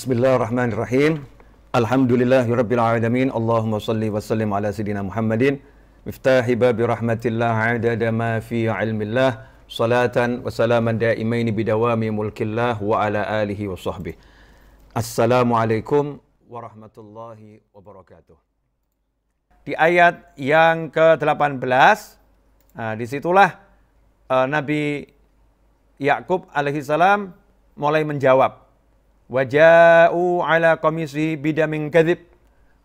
Bismillahirrahmanirrahim. Alhamdulillahirrabbilalamin. Allahumma salli wa sallim ala sidina Muhammadin. Miftahi babi rahmatillah adada ma fi ilmillah. Salatan wa salaman daimaini bidawami mulkillah wa ala alihi wa sahbih. Assalamualaikum warahmatullahi wabarakatuh. Di ayat yang ke-18, nah, disitulah uh, ah, Nabi Yakub alaihissalam mulai menjawab Waja'u ala komisi bidamin gadib.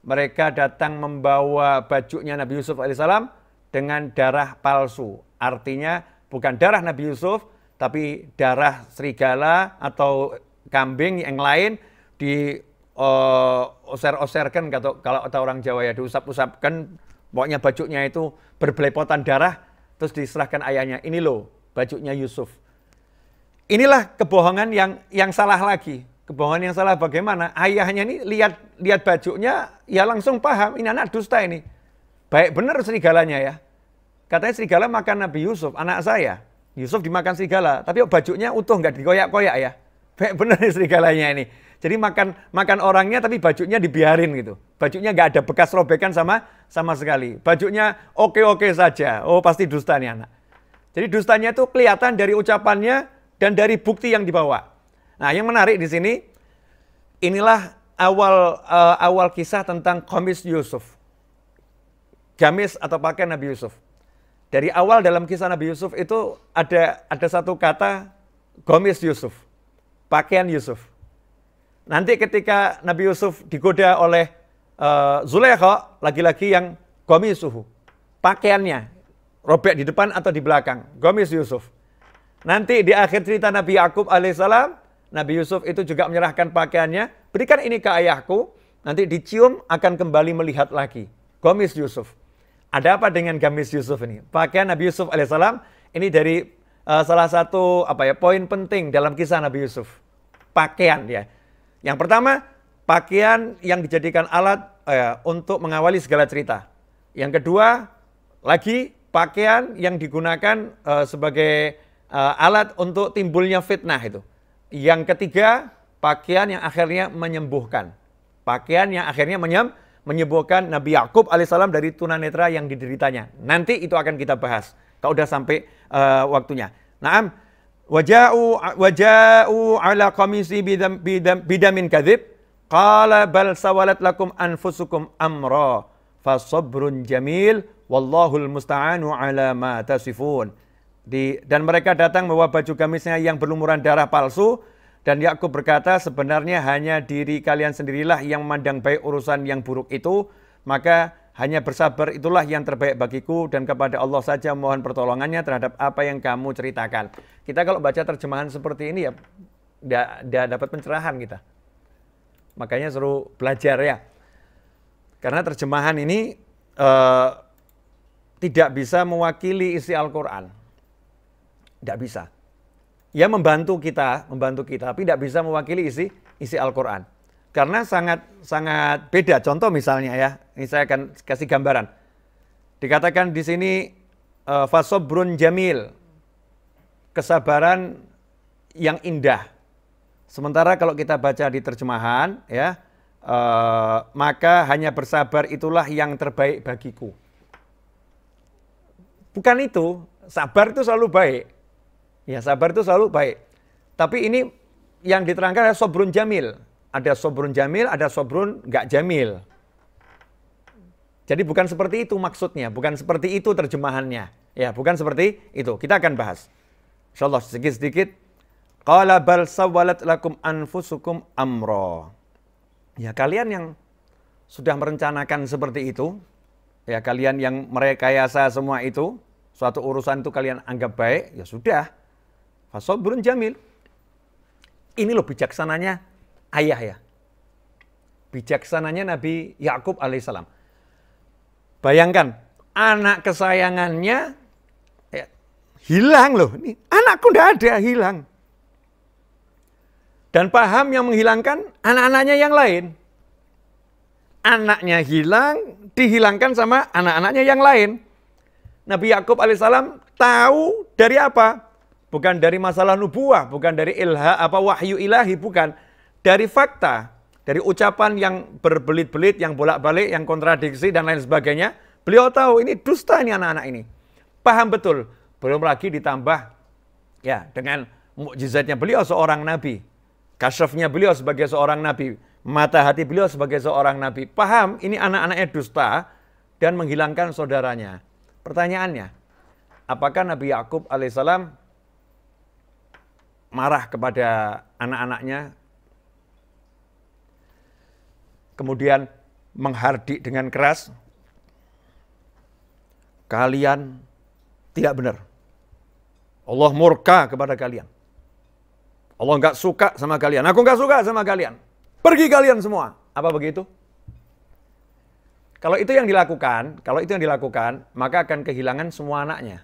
Mereka datang membawa bajunya Nabi Yusuf alaihissalam dengan darah palsu. Artinya bukan darah Nabi Yusuf, tapi darah serigala atau kambing yang lain di uh, oser-oserkan kata kalau kata orang Jawa ya, diusap-usapkan. Pokoknya bajunya itu berbelepotan darah, terus diserahkan ayahnya. Ini loh bajunya Yusuf. Inilah kebohongan yang yang salah lagi kebohongan yang salah bagaimana? Ayahnya ini lihat lihat bajunya ya langsung paham ini anak dusta ini. Baik benar serigalanya ya. Katanya serigala makan Nabi Yusuf, anak saya. Yusuf dimakan serigala, tapi bajunya utuh nggak dikoyak-koyak ya. Baik benar serigalanya ini. Jadi makan makan orangnya tapi bajunya dibiarin gitu. Bajunya nggak ada bekas robekan sama sama sekali. Bajunya oke-oke saja. Oh pasti dusta nih anak. Jadi dustanya itu kelihatan dari ucapannya dan dari bukti yang dibawa. Nah, yang menarik di sini inilah awal uh, awal kisah tentang komis Yusuf. Gamis atau pakaian Nabi Yusuf. Dari awal dalam kisah Nabi Yusuf itu ada ada satu kata gomis Yusuf. Pakaian Yusuf. Nanti ketika Nabi Yusuf digoda oleh uh, eh, Zulekho, lagi-lagi yang gomisuhu, Pakaiannya robek di depan atau di belakang. gomis Yusuf. Nanti di akhir cerita Nabi Yakub alaihissalam Nabi Yusuf itu juga menyerahkan pakaiannya, berikan ini ke ayahku, nanti dicium akan kembali melihat lagi. gomis Yusuf. Ada apa dengan gamis Yusuf ini? Pakaian Nabi Yusuf alaihissalam ini dari uh, salah satu apa ya poin penting dalam kisah Nabi Yusuf. Pakaian ya. Yang pertama, pakaian yang dijadikan alat uh, untuk mengawali segala cerita. Yang kedua, lagi pakaian yang digunakan uh, sebagai uh, alat untuk timbulnya fitnah itu. Yang ketiga, pakaian yang akhirnya menyembuhkan. Pakaian yang akhirnya menyem, menyembuhkan Nabi Yakub alaihissalam dari tunanetra yang dideritanya. Nanti itu akan kita bahas kalau udah sampai uh, waktunya. Naam, waja'u waja'u ala komisi bidam, bidam, bidamin kadib. qala bal sawalat lakum anfusukum amra Fasobrun jamil wallahul musta'anu ala ma tasifun. Di, dan mereka datang membawa baju gamisnya yang berlumuran darah palsu. Dan Yakub berkata, sebenarnya hanya diri kalian sendirilah yang memandang baik urusan yang buruk itu. Maka hanya bersabar itulah yang terbaik bagiku dan kepada Allah saja mohon pertolongannya terhadap apa yang kamu ceritakan. Kita kalau baca terjemahan seperti ini ya, tidak dapat pencerahan kita. Makanya seru belajar ya. Karena terjemahan ini uh, tidak bisa mewakili isi Al-Quran. Tidak bisa. Ya membantu kita, membantu kita, tapi tidak bisa mewakili isi isi Al-Quran. Karena sangat sangat beda. Contoh misalnya ya, ini saya akan kasih gambaran. Dikatakan di sini eh, fasobrun jamil, kesabaran yang indah. Sementara kalau kita baca di terjemahan ya, eh, maka hanya bersabar itulah yang terbaik bagiku. Bukan itu, sabar itu selalu baik. Ya sabar itu selalu baik. Tapi ini yang diterangkan adalah sobrun jamil. Ada sobrun jamil, ada sobrun nggak jamil. Jadi bukan seperti itu maksudnya, bukan seperti itu terjemahannya. Ya, bukan seperti itu. Kita akan bahas. Insyaallah sedikit-sedikit. Qala bal sawalat lakum anfusukum amro. Ya, kalian yang sudah merencanakan seperti itu, ya kalian yang merekayasa semua itu, suatu urusan itu kalian anggap baik, ya sudah Fasobrun jamil. Ini loh bijaksananya ayah ya. Bijaksananya Nabi Yakub alaihissalam. Bayangkan, anak kesayangannya ya, hilang loh. Ini anakku ndak ada, hilang. Dan paham yang menghilangkan anak-anaknya yang lain. Anaknya hilang, dihilangkan sama anak-anaknya yang lain. Nabi Yakub alaihissalam tahu dari apa? bukan dari masalah nubuah, bukan dari ilha apa wahyu ilahi, bukan dari fakta, dari ucapan yang berbelit-belit, yang bolak-balik, yang kontradiksi dan lain sebagainya. Beliau tahu ini dusta ini anak-anak ini. Paham betul. Belum lagi ditambah ya dengan mukjizatnya beliau seorang nabi. Kasyafnya beliau sebagai seorang nabi, mata hati beliau sebagai seorang nabi. Paham ini anak-anaknya dusta dan menghilangkan saudaranya. Pertanyaannya, apakah Nabi Yakub alaihissalam marah kepada anak-anaknya, kemudian menghardik dengan keras, kalian tidak benar. Allah murka kepada kalian. Allah nggak suka sama kalian. Aku nggak suka sama kalian. Pergi kalian semua. Apa begitu? Kalau itu yang dilakukan, kalau itu yang dilakukan, maka akan kehilangan semua anaknya.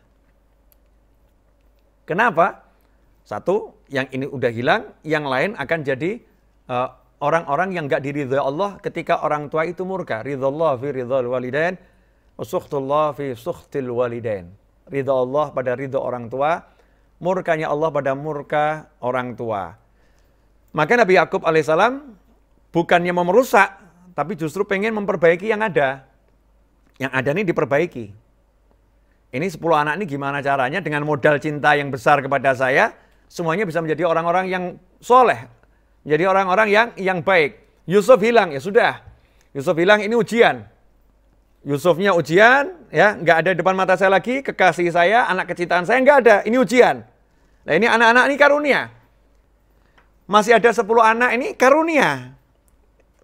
Kenapa? Satu, yang ini udah hilang, yang lain akan jadi orang eh, orang-orang yang gak diridho Allah ketika orang tua itu murka. Ridho Allah fi ridha walidain, wa fi sukhtil walidain. Ridho Allah pada ridho orang tua, murkanya Allah pada murka orang tua. Maka Nabi Yakub alaihissalam bukannya mau merusak, tapi justru pengen memperbaiki yang ada. Yang ada ini diperbaiki. Ini sepuluh anak ini gimana caranya dengan modal cinta yang besar kepada saya, semuanya bisa menjadi orang-orang yang soleh, menjadi orang-orang yang yang baik. Yusuf hilang, ya sudah. Yusuf hilang ini ujian. Yusufnya ujian, ya nggak ada depan mata saya lagi, kekasih saya, anak kecintaan saya nggak ada, ini ujian. Nah ini anak-anak ini karunia. Masih ada 10 anak ini karunia.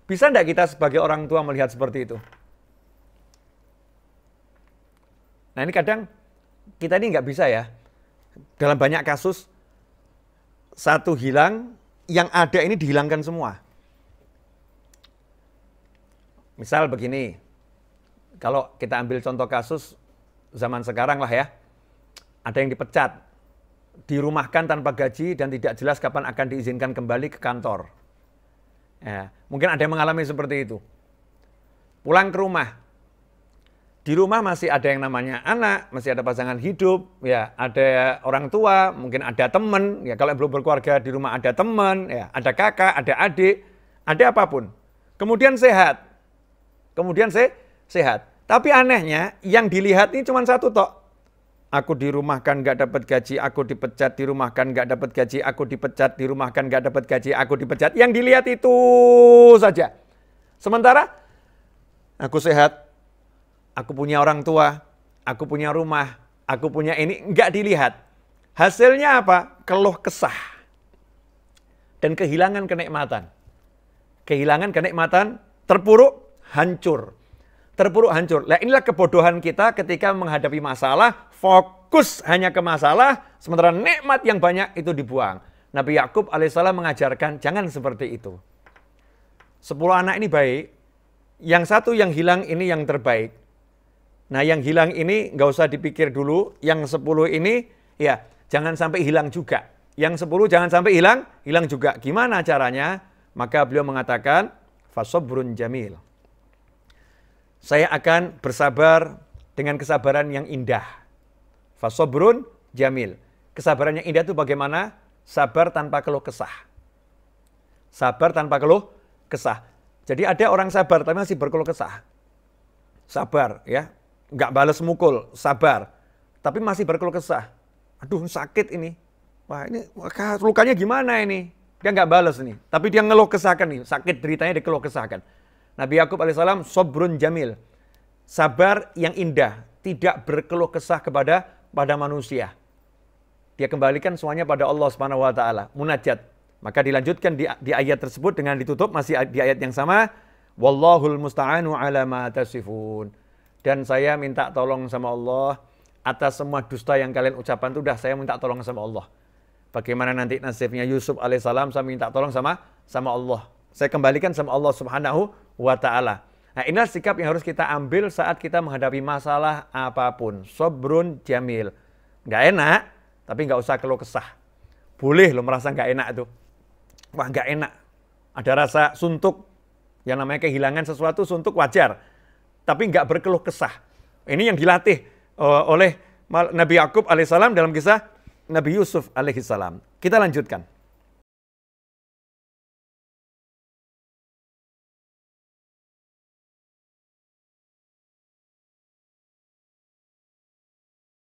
Bisa enggak kita sebagai orang tua melihat seperti itu? Nah ini kadang kita ini nggak bisa ya. Dalam banyak kasus satu hilang, yang ada ini dihilangkan semua. Misal begini, kalau kita ambil contoh kasus zaman sekarang lah ya, ada yang dipecat, dirumahkan tanpa gaji dan tidak jelas kapan akan diizinkan kembali ke kantor. Ya, mungkin ada yang mengalami seperti itu. Pulang ke rumah, di rumah masih ada yang namanya anak, masih ada pasangan hidup, ya ada orang tua, mungkin ada teman, ya kalau yang belum berkeluarga di rumah ada teman, ya ada kakak, ada adik, ada apapun. Kemudian sehat, kemudian se sehat. Tapi anehnya yang dilihat ini cuma satu tok. Aku dirumahkan nggak dapat gaji, aku dipecat dirumahkan nggak dapat gaji, aku dipecat dirumahkan nggak dapat gaji, aku dipecat. Yang dilihat itu saja. Sementara aku sehat, aku punya orang tua, aku punya rumah, aku punya ini, nggak dilihat. Hasilnya apa? Keluh kesah. Dan kehilangan kenikmatan. Kehilangan kenikmatan, terpuruk, hancur. Terpuruk, hancur. Nah inilah kebodohan kita ketika menghadapi masalah, fokus hanya ke masalah, sementara nikmat yang banyak itu dibuang. Nabi Yakub alaihissalam mengajarkan jangan seperti itu. Sepuluh anak ini baik, yang satu yang hilang ini yang terbaik. Nah yang hilang ini nggak usah dipikir dulu, yang 10 ini ya jangan sampai hilang juga. Yang 10 jangan sampai hilang, hilang juga. Gimana caranya? Maka beliau mengatakan, fasobrun jamil. Saya akan bersabar dengan kesabaran yang indah. Fasobrun jamil. Kesabaran yang indah itu bagaimana? Sabar tanpa keluh kesah. Sabar tanpa keluh kesah. Jadi ada orang sabar tapi masih berkeluh kesah. Sabar ya, nggak bales mukul, sabar, tapi masih berkeluh kesah. Aduh sakit ini, wah ini lukanya gimana ini? Dia nggak bales nih, tapi dia ngeluh kesahkan nih, sakit deritanya dikeluh kesahkan. Nabi Yakub alaihissalam sobrun jamil, sabar yang indah, tidak berkeluh kesah kepada pada manusia. Dia kembalikan semuanya pada Allah Subhanahu wa taala, munajat. Maka dilanjutkan di, di ayat tersebut dengan ditutup masih di ayat yang sama, wallahul musta'anu ala ma tasifun. Dan saya minta tolong sama Allah atas semua dusta yang kalian ucapkan itu sudah saya minta tolong sama Allah. Bagaimana nanti nasibnya Yusuf alaihissalam saya minta tolong sama sama Allah. Saya kembalikan sama Allah subhanahu wa ta'ala. Nah inilah sikap yang harus kita ambil saat kita menghadapi masalah apapun. Sobrun jamil. Nggak enak, tapi nggak usah keluh kesah. Boleh lo merasa nggak enak itu, Wah nggak enak. Ada rasa suntuk. Yang namanya kehilangan sesuatu suntuk wajar tapi nggak berkeluh kesah. Ini yang dilatih eh, oleh Nabi Yakub alaihissalam dalam kisah Nabi Yusuf alaihissalam. Kita lanjutkan.